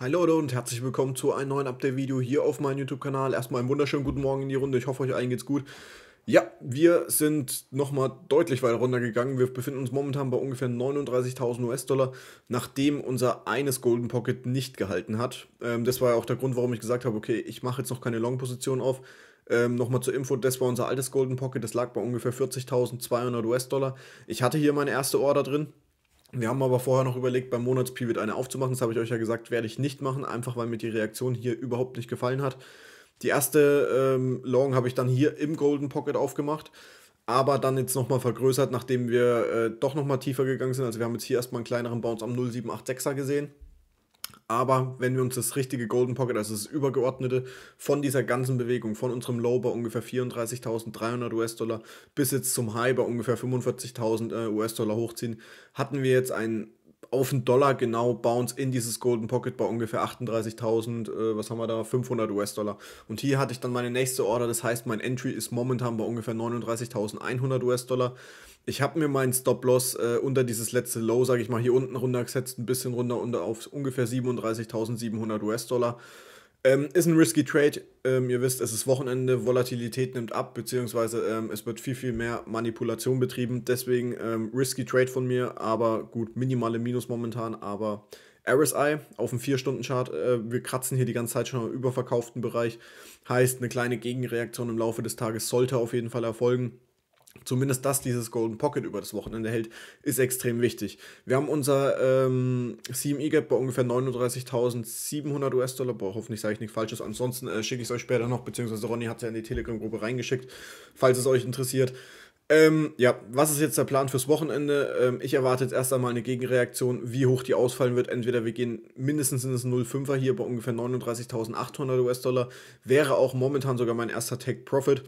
Hi Leute und herzlich willkommen zu einem neuen Update-Video hier auf meinem YouTube-Kanal. Erstmal einen wunderschönen guten Morgen in die Runde. Ich hoffe, euch allen geht's gut. Ja, wir sind nochmal deutlich weiter runtergegangen. Wir befinden uns momentan bei ungefähr 39.000 US-Dollar, nachdem unser eines Golden Pocket nicht gehalten hat. Ähm, das war ja auch der Grund, warum ich gesagt habe, okay, ich mache jetzt noch keine Long-Position auf. Ähm, nochmal zur Info, das war unser altes Golden Pocket, das lag bei ungefähr 40.200 US-Dollar. Ich hatte hier meine erste Order drin, wir haben aber vorher noch überlegt, beim Monatspivot eine aufzumachen. Das habe ich euch ja gesagt, werde ich nicht machen, einfach weil mir die Reaktion hier überhaupt nicht gefallen hat. Die erste ähm, Long habe ich dann hier im Golden Pocket aufgemacht, aber dann jetzt nochmal vergrößert, nachdem wir äh, doch nochmal tiefer gegangen sind. Also wir haben jetzt hier erstmal einen kleineren Bounce am 0786er gesehen. Aber wenn wir uns das richtige Golden Pocket, also das übergeordnete von dieser ganzen Bewegung, von unserem Low bei ungefähr 34.300 US-Dollar bis jetzt zum High bei ungefähr 45.000 äh, US-Dollar hochziehen, hatten wir jetzt einen auf den Dollar genau Bounce in dieses Golden Pocket bei ungefähr 38.000, äh, was haben wir da, 500 US-Dollar. Und hier hatte ich dann meine nächste Order, das heißt, mein Entry ist momentan bei ungefähr 39.100 US-Dollar. Ich habe mir meinen Stop-Loss äh, unter dieses letzte Low, sage ich mal, hier unten runtergesetzt, ein bisschen runter unter auf ungefähr 37.700 US-Dollar. Ähm, ist ein risky Trade. Ähm, ihr wisst, es ist Wochenende, Volatilität nimmt ab, beziehungsweise ähm, es wird viel, viel mehr Manipulation betrieben. Deswegen ähm, risky Trade von mir, aber gut, minimale Minus momentan, aber RSI auf dem 4-Stunden-Chart. Äh, wir kratzen hier die ganze Zeit schon im überverkauften Bereich. Heißt, eine kleine Gegenreaktion im Laufe des Tages sollte auf jeden Fall erfolgen zumindest dass dieses Golden Pocket über das Wochenende hält, ist extrem wichtig. Wir haben unser ähm, CME-Gap bei ungefähr 39.700 US-Dollar, boah, hoffentlich sage ich nichts Falsches, ansonsten äh, schicke ich es euch später noch, beziehungsweise Ronny hat es ja in die Telegram-Gruppe reingeschickt, falls es euch interessiert. Ähm, ja, was ist jetzt der Plan fürs Wochenende? Ähm, ich erwarte jetzt erst einmal eine Gegenreaktion, wie hoch die ausfallen wird. Entweder wir gehen mindestens in das 05er hier bei ungefähr 39.800 US-Dollar, wäre auch momentan sogar mein erster Take-Profit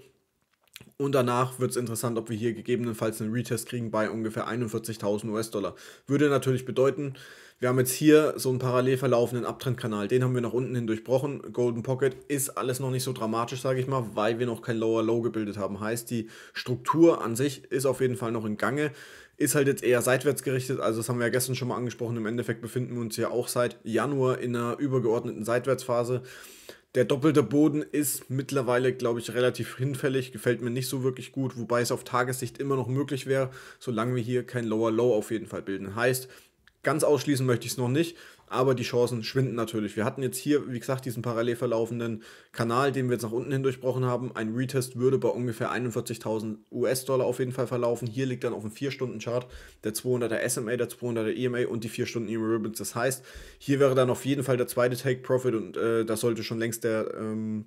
und danach wird es interessant, ob wir hier gegebenenfalls einen Retest kriegen bei ungefähr 41.000 US-Dollar. Würde natürlich bedeuten, wir haben jetzt hier so einen parallel verlaufenden Abtrendkanal. Den haben wir nach unten hin durchbrochen. Golden Pocket ist alles noch nicht so dramatisch, sage ich mal, weil wir noch kein Lower Low gebildet haben. Heißt, die Struktur an sich ist auf jeden Fall noch in Gange. Ist halt jetzt eher seitwärts gerichtet. Also, das haben wir ja gestern schon mal angesprochen. Im Endeffekt befinden wir uns ja auch seit Januar in einer übergeordneten Seitwärtsphase. Der doppelte Boden ist mittlerweile, glaube ich, relativ hinfällig, gefällt mir nicht so wirklich gut, wobei es auf Tagessicht immer noch möglich wäre, solange wir hier kein Lower Low auf jeden Fall bilden. Heißt, ganz ausschließen möchte ich es noch nicht aber die Chancen schwinden natürlich. Wir hatten jetzt hier, wie gesagt, diesen parallel verlaufenden Kanal, den wir jetzt nach unten hin durchbrochen haben. Ein Retest würde bei ungefähr 41.000 US-Dollar auf jeden Fall verlaufen. Hier liegt dann auf dem 4-Stunden-Chart der 200er SMA, der 200er EMA und die 4 Stunden EMA Ribbons. Das heißt, hier wäre dann auf jeden Fall der zweite Take-Profit und äh, das sollte schon längst der... Ähm,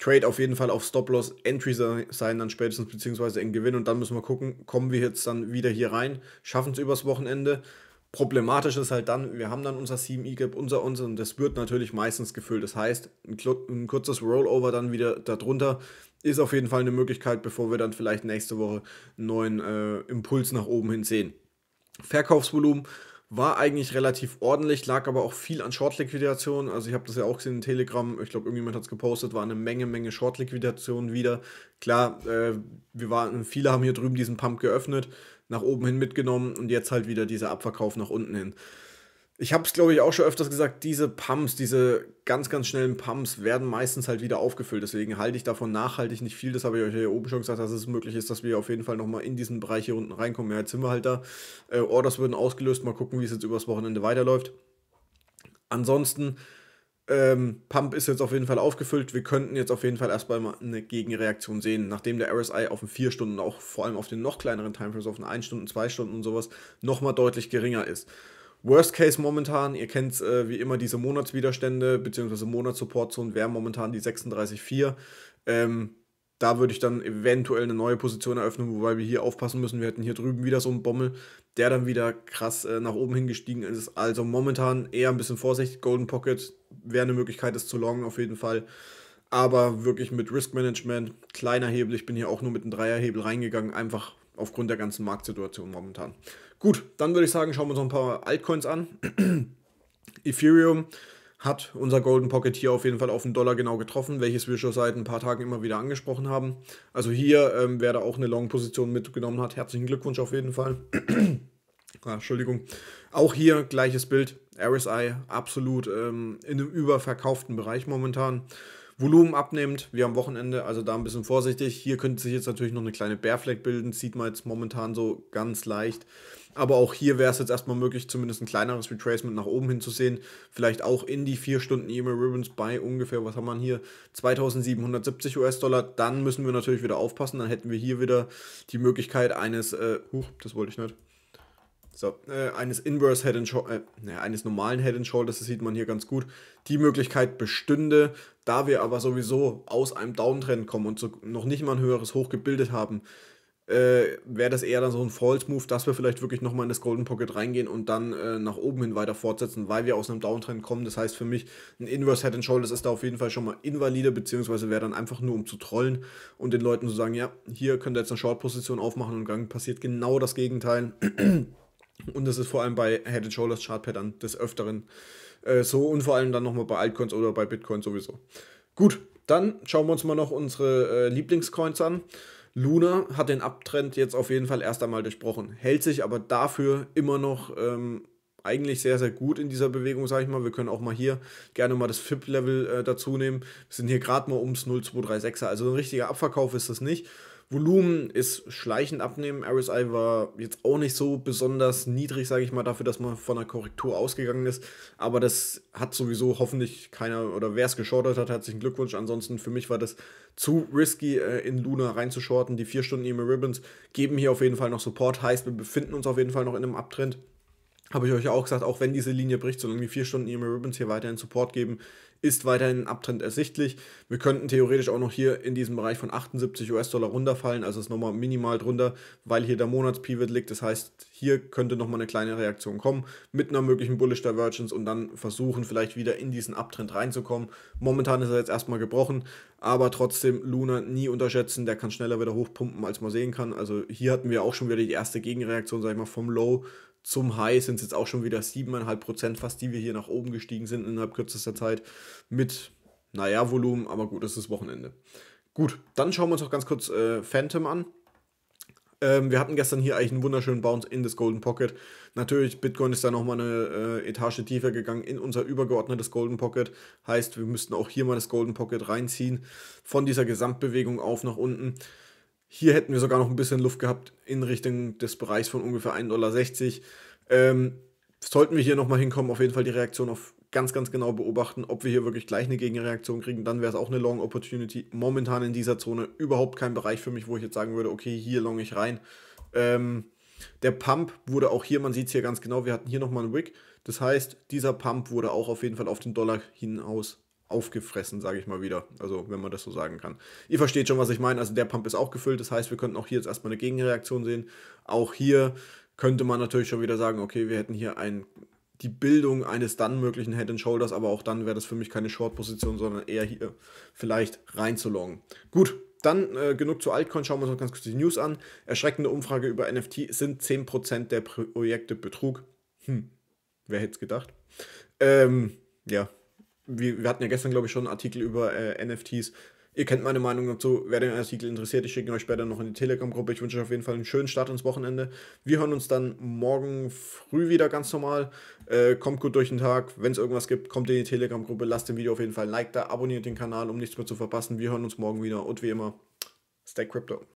Trade auf jeden Fall auf Stop-Loss Entry sein, dann spätestens beziehungsweise in Gewinn und dann müssen wir gucken, kommen wir jetzt dann wieder hier rein, schaffen es übers Wochenende, Problematisch ist halt dann, wir haben dann unser CMI e Gap, unser unser und das wird natürlich meistens gefüllt. Das heißt, ein, ein, kurzes Rollover dann wieder darunter ist auf jeden Fall eine Möglichkeit, bevor wir dann vielleicht nächste Woche einen neuen äh, Impuls nach oben hin sehen. Verkaufsvolumen war eigentlich relativ ordentlich, lag aber auch viel an Short-Liquidationen. Also ich habe das ja auch gesehen in Telegram, ich glaube, irgendjemand hat es gepostet, war eine Menge, Menge Short-Liquidationen wieder. Klar, äh, wir waren, viele haben hier drüben diesen Pump geöffnet, nach oben hin mitgenommen und jetzt halt wieder dieser Abverkauf nach unten hin. Ich habe es, glaube ich, auch schon öfters gesagt, diese Pumps, diese ganz, ganz schnellen Pumps werden meistens halt wieder aufgefüllt. Deswegen halte ich davon nachhaltig nicht viel. Das habe ich euch hier oben schon gesagt, dass es möglich ist, dass wir auf jeden Fall nochmal in diesen Bereich hier unten reinkommen. Ja, jetzt sind wir halt da. Äh, Orders würden ausgelöst. Mal gucken, wie es jetzt übers Wochenende weiterläuft. Ansonsten, ähm, Pump ist jetzt auf jeden Fall aufgefüllt. Wir könnten jetzt auf jeden Fall erstmal mal eine Gegenreaktion sehen, nachdem der RSI auf den 4 Stunden, auch vor allem auf den noch kleineren Timeframes, auf den 1 Stunden, 2 Stunden und sowas, nochmal deutlich geringer ist. Worst Case momentan, ihr kennt äh, wie immer diese Monatswiderstände bzw. Monatssupportzonen wären momentan die 36,4. Ähm, da würde ich dann eventuell eine neue Position eröffnen, wobei wir hier aufpassen müssen. Wir hätten hier drüben wieder so einen Bommel, der dann wieder krass äh, nach oben hingestiegen ist. Also momentan eher ein bisschen vorsichtig. Golden Pocket wäre eine Möglichkeit, das zu longen auf jeden Fall. Aber wirklich mit Risk Management, kleiner Hebel. Ich bin hier auch nur mit einem Dreierhebel reingegangen, einfach aufgrund der ganzen Marktsituation momentan. Gut, dann würde ich sagen, schauen wir uns noch ein paar Altcoins an. Ethereum hat unser Golden Pocket hier auf jeden Fall auf den Dollar genau getroffen, welches wir schon seit ein paar Tagen immer wieder angesprochen haben. Also hier, ähm, wer da auch eine Long-Position mitgenommen hat, herzlichen Glückwunsch auf jeden Fall. ah, Entschuldigung. Auch hier gleiches Bild. RSI absolut ähm, in einem überverkauften Bereich momentan. Volumen abnimmt, wir am Wochenende, also da ein bisschen vorsichtig. Hier könnte sich jetzt natürlich noch eine kleine Bärfleck bilden, sieht man jetzt momentan so ganz leicht. Aber auch hier wäre es jetzt erstmal möglich, zumindest ein kleineres Retracement nach oben hin zu sehen. Vielleicht auch in die 4 Stunden EMA Ribbons bei ungefähr, was haben wir hier, 2770 US-Dollar. Dann müssen wir natürlich wieder aufpassen. Dann hätten wir hier wieder die Möglichkeit eines, äh, huch, das wollte ich nicht. So, äh, eines Inverse Head and Shoulders, äh, eines normalen Head and Shoulders, das sieht man hier ganz gut, die Möglichkeit bestünde. Da wir aber sowieso aus einem Downtrend kommen und so noch nicht mal ein höheres Hoch gebildet haben, äh, wäre das eher dann so ein False Move, dass wir vielleicht wirklich nochmal in das Golden Pocket reingehen und dann äh, nach oben hin weiter fortsetzen, weil wir aus einem Downtrend kommen. Das heißt für mich, ein Inverse Head and Shoulders ist da auf jeden Fall schon mal invalide, beziehungsweise wäre dann einfach nur um zu trollen und den Leuten zu sagen, ja, hier könnt ihr jetzt eine Short-Position aufmachen und dann passiert genau das Gegenteil. Und das ist vor allem bei Head and Shoulders Pattern des Öfteren äh, so und vor allem dann nochmal bei Altcoins oder bei Bitcoin sowieso. Gut, dann schauen wir uns mal noch unsere äh, Lieblingscoins an. Luna hat den Abtrend jetzt auf jeden Fall erst einmal durchbrochen, hält sich aber dafür immer noch ähm, eigentlich sehr, sehr gut in dieser Bewegung, sage ich mal. Wir können auch mal hier gerne mal das FIP-Level äh, dazu nehmen. Wir sind hier gerade mal ums 0,236er, also ein richtiger Abverkauf ist das nicht. Volumen ist schleichend abnehmen. RSI war jetzt auch nicht so besonders niedrig, sage ich mal, dafür, dass man von einer Korrektur ausgegangen ist. Aber das hat sowieso hoffentlich keiner oder wer es geschortet hat, herzlichen Glückwunsch. Ansonsten für mich war das zu risky, äh, in Luna reinzuschorten. Die 4 Stunden E-Mail Ribbons geben hier auf jeden Fall noch Support. Heißt, wir befinden uns auf jeden Fall noch in einem Abtrend. Habe ich euch ja auch gesagt, auch wenn diese Linie bricht, solange die vier Stunden Emi Ribbons hier weiterhin Support geben, ist weiterhin ein Abtrend ersichtlich. Wir könnten theoretisch auch noch hier in diesem Bereich von 78 US-Dollar runterfallen, also ist nochmal minimal drunter, weil hier der Monatspivot liegt. Das heißt, hier könnte nochmal eine kleine Reaktion kommen mit einer möglichen Bullish Divergence und dann versuchen, vielleicht wieder in diesen Abtrend reinzukommen. Momentan ist er jetzt erstmal gebrochen, aber trotzdem Luna nie unterschätzen. Der kann schneller wieder hochpumpen, als man sehen kann. Also hier hatten wir auch schon wieder die erste Gegenreaktion, sag ich mal, vom Low zum High sind es jetzt auch schon wieder 7,5 fast, die wir hier nach oben gestiegen sind innerhalb kürzester Zeit mit, naja, Volumen, aber gut, es ist Wochenende. Gut, dann schauen wir uns noch ganz kurz äh, Phantom an. Ähm, wir hatten gestern hier eigentlich einen wunderschönen Bounce in das Golden Pocket. Natürlich, Bitcoin ist da nochmal eine äh, Etage tiefer gegangen in unser übergeordnetes Golden Pocket. Heißt, wir müssten auch hier mal das Golden Pocket reinziehen von dieser Gesamtbewegung auf nach unten. Hier hätten wir sogar noch ein bisschen Luft gehabt in Richtung des Bereichs von ungefähr 1,60 Dollar. Ähm, sollten wir hier nochmal hinkommen, auf jeden Fall die Reaktion auf ganz, ganz genau beobachten, ob wir hier wirklich gleich eine Gegenreaktion kriegen. Dann wäre es auch eine Long Opportunity. Momentan in dieser Zone überhaupt kein Bereich für mich, wo ich jetzt sagen würde, okay, hier long ich rein. Ähm, der Pump wurde auch hier, man sieht es hier ganz genau, wir hatten hier nochmal einen Wick. Das heißt, dieser Pump wurde auch auf jeden Fall auf den Dollar hinaus aufgefressen, sage ich mal wieder. Also, wenn man das so sagen kann. Ihr versteht schon, was ich meine. Also, der Pump ist auch gefüllt. Das heißt, wir könnten auch hier jetzt erstmal eine Gegenreaktion sehen. Auch hier könnte man natürlich schon wieder sagen, okay, wir hätten hier ein, die Bildung eines dann möglichen Head and Shoulders, aber auch dann wäre das für mich keine Short-Position, sondern eher hier vielleicht rein zu longen. Gut, dann äh, genug zu Altcoin, schauen wir uns noch ganz kurz die News an. Erschreckende Umfrage über NFT, sind 10% der Projekte Betrug? Hm, wer hätte es gedacht? Ähm, ja, wir, wir hatten ja gestern, glaube ich, schon einen Artikel über äh, NFTs. Ihr kennt meine Meinung dazu. Wer den Artikel interessiert, ich schicke ihn euch später noch in die Telegram-Gruppe. Ich wünsche euch auf jeden Fall einen schönen Start ins Wochenende. Wir hören uns dann morgen früh wieder ganz normal. Äh, kommt gut durch den Tag. Wenn es irgendwas gibt, kommt in die Telegram-Gruppe. Lasst dem Video auf jeden Fall ein Like da. Abonniert den Kanal, um nichts mehr zu verpassen. Wir hören uns morgen wieder. Und wie immer, stay crypto.